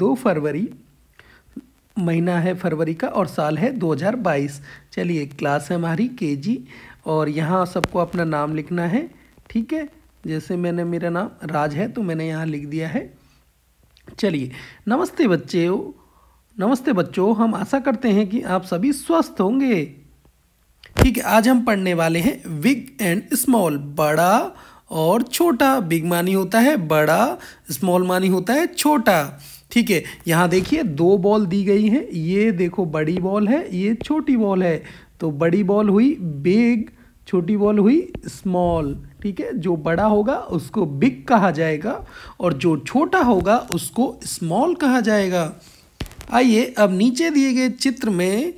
दो फरवरी महीना है फरवरी का और साल है 2022 चलिए क्लास है हमारी केजी और यहाँ सबको अपना नाम लिखना है ठीक है जैसे मैंने मेरा नाम राज है तो मैंने यहाँ लिख दिया है चलिए नमस्ते बच्चे नमस्ते बच्चों हम आशा करते हैं कि आप सभी स्वस्थ होंगे ठीक है आज हम पढ़ने वाले हैं बिग एंड स्मॉल बड़ा और छोटा बिग मानी होता है बड़ा स्मॉल मानी होता है छोटा ठीक है यहाँ देखिए दो बॉल दी गई है ये देखो बड़ी बॉल है ये छोटी बॉल है तो बड़ी बॉल हुई बिग छोटी बॉल हुई स्मॉल ठीक है जो बड़ा होगा उसको बिग कहा जाएगा और जो छोटा होगा उसको स्मॉल कहा जाएगा आइए अब नीचे दिए गए चित्र में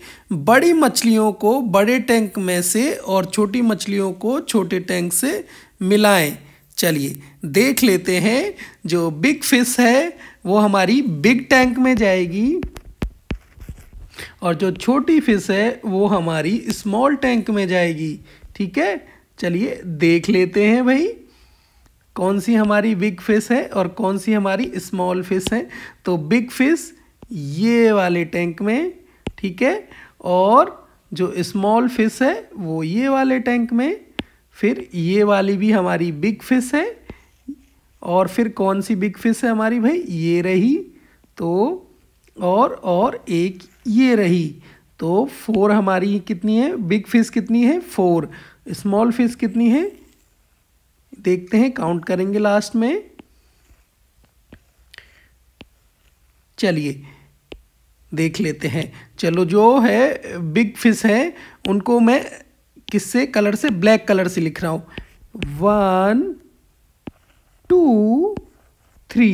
बड़ी मछलियों को बड़े टैंक में से और छोटी मछलियों को छोटे टैंक से मिलाएं चलिए देख लेते हैं जो बिग फिश है वो हमारी बिग टैंक में जाएगी और जो छोटी फिश है वो हमारी स्मॉल टैंक में जाएगी ठीक है चलिए देख लेते हैं भाई कौन सी हमारी बिग फिश है और कौन सी हमारी स्मॉल फिश है तो बिग फिश ये वाले टैंक में ठीक है और जो स्मॉल फिश है वो ये वाले टैंक में फिर ये वाली भी हमारी बिग फिश है और फिर कौन सी बिग फिश है हमारी भाई ये रही तो और और एक ये रही तो फोर हमारी कितनी है बिग फिश कितनी है फोर स्मॉल फिश कितनी है देखते हैं काउंट करेंगे लास्ट में चलिए देख लेते हैं चलो जो है बिग फिश है उनको मैं किससे कलर से ब्लैक कलर से लिख रहा हूँ वन टू थ्री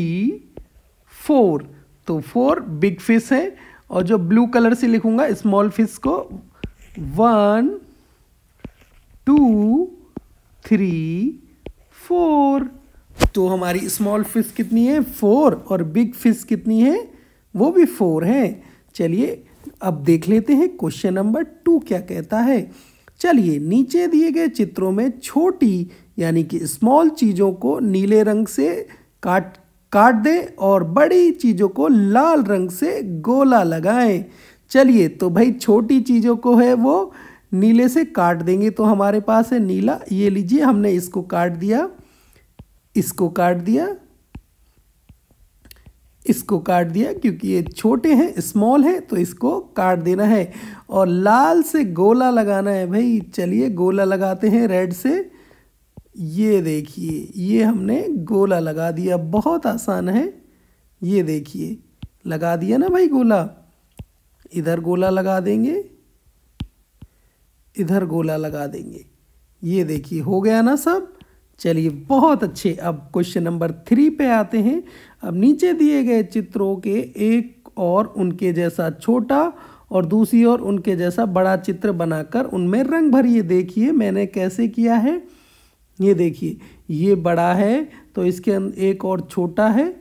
फोर तो फोर बिग फिश है और जो ब्लू कलर से लिखूंगा स्मॉल फिश को वन टू थ्री फोर तो हमारी स्मॉल फिश कितनी है फोर और बिग फिश कितनी है वो भी फोर है चलिए अब देख लेते हैं क्वेश्चन नंबर टू क्या कहता है चलिए नीचे दिए गए चित्रों में छोटी यानी कि स्मॉल चीज़ों को नीले रंग से काट काट दें और बड़ी चीज़ों को लाल रंग से गोला लगाएं चलिए तो भाई छोटी चीज़ों को है वो नीले से काट देंगे तो हमारे पास है नीला ये लीजिए हमने इसको काट दिया इसको काट दिया इसको काट दिया क्योंकि ये छोटे हैं स्मॉल हैं तो इसको काट देना है और लाल से गोला लगाना है भाई चलिए गोला लगाते हैं रेड से ये देखिए ये हमने गोला लगा दिया बहुत आसान है ये देखिए लगा दिया ना भाई गोला इधर गोला लगा देंगे इधर गोला लगा देंगे ये देखिए हो गया ना सब चलिए बहुत अच्छे अब क्वेश्चन नंबर थ्री पे आते हैं अब नीचे दिए गए चित्रों के एक और उनके जैसा छोटा और दूसरी ओर उनके जैसा बड़ा चित्र बनाकर उनमें रंग भरिए देखिए मैंने कैसे किया है ये देखिए ये बड़ा है तो इसके अंदर एक और छोटा है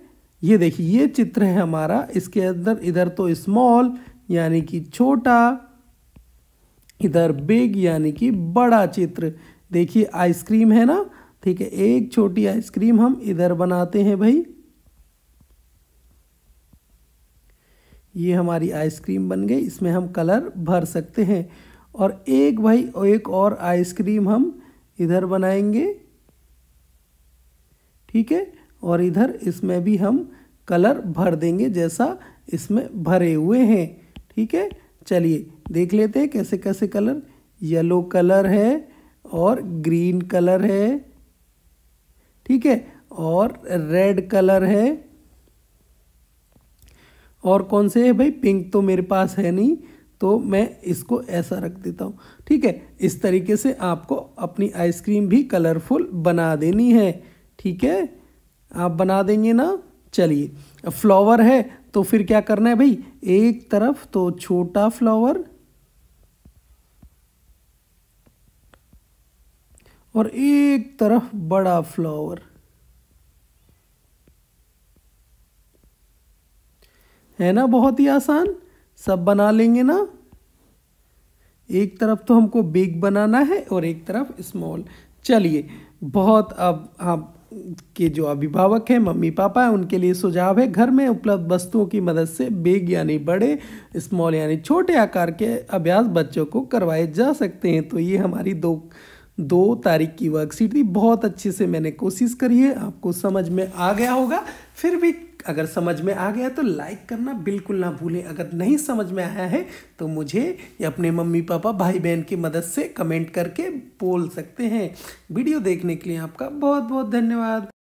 ये देखिए ये चित्र है हमारा इसके अंदर इधर तो स्मॉल यानी कि छोटा इधर बिग यानी कि बड़ा चित्र देखिए आइसक्रीम है ना ठीक है एक छोटी आइसक्रीम हम इधर बनाते हैं भाई ये हमारी आइसक्रीम बन गई इसमें हम कलर भर सकते हैं और एक भाई एक और आइसक्रीम हम इधर बनाएंगे ठीक है और इधर इसमें भी हम कलर भर देंगे जैसा इसमें भरे हुए हैं ठीक है चलिए देख लेते हैं कैसे कैसे कलर येलो कलर है और ग्रीन कलर है ठीक है और रेड कलर है और कौन से है भाई पिंक तो मेरे पास है नहीं तो मैं इसको ऐसा रख देता हूँ ठीक है इस तरीके से आपको अपनी आइसक्रीम भी कलरफुल बना देनी है ठीक है आप बना देंगे ना चलिए फ्लावर है तो फिर क्या करना है भाई एक तरफ तो छोटा फ्लावर और एक तरफ बड़ा फ्लावर है ना बहुत ही आसान सब बना लेंगे ना एक तरफ तो हमको बिग बनाना है और एक तरफ स्मॉल चलिए बहुत अब आप के जो अभिभावक हैं मम्मी पापा हैं उनके लिए सुझाव है घर में उपलब्ध वस्तुओं की मदद से बेग यानी बड़े स्मॉल यानी छोटे आकार के अभ्यास बच्चों को करवाए जा सकते हैं तो ये हमारी दो दो तारीख की वर्कशीट थी बहुत अच्छे से मैंने कोशिश करी है आपको समझ में आ गया होगा फिर भी अगर समझ में आ गया तो लाइक करना बिल्कुल ना भूलें अगर नहीं समझ में आया है तो मुझे अपने मम्मी पापा भाई बहन की मदद से कमेंट करके बोल सकते हैं वीडियो देखने के लिए आपका बहुत बहुत धन्यवाद